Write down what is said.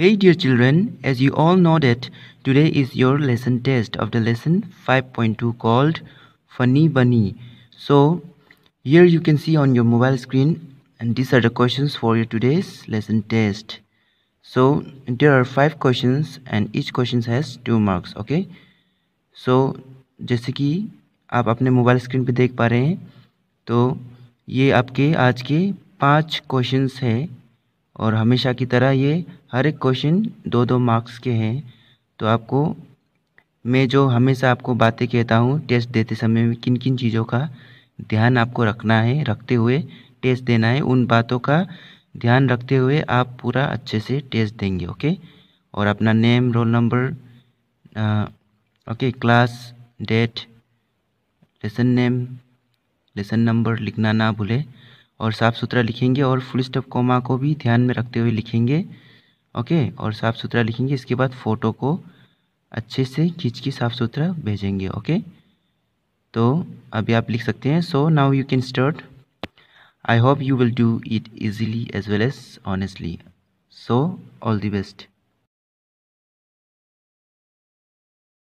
Hey dear children, as you all know that today is your lesson test of the lesson 5.2 called Funny Bunny. So here you can see on your mobile screen and these are the questions for your today's lesson test. So there are 5 questions and each question has 2 marks okay. So जैसे कि आप अपने mobile screen पे देख पा रहे हैं तो ये आपके आज के पांच क्वेश्चंस हैं और हमेशा की तरह ये हर एक क्वेश्चन दो दो मार्क्स के हैं तो आपको मैं जो हमेशा आपको बातें कहता हूँ टेस्ट देते समय में किन किन चीज़ों का ध्यान आपको रखना है रखते हुए टेस्ट देना है उन बातों का ध्यान रखते हुए आप पूरा अच्छे से टेस्ट देंगे ओके और अपना name roll number okay class date lesson name lesson number लिखना ना भूलें और साफ़ सुथरा लिखेंगे और फुल स्टॉप कोमा को भी ध्यान में रखते हुए लिखेंगे ओके और साफ़ सुथरा लिखेंगे इसके बाद फ़ोटो को अच्छे से खींच के साफ़ सुथरा भेजेंगे ओके तो अभी आप लिख सकते हैं so now you can start I hope you will do it easily as well as honestly so all the best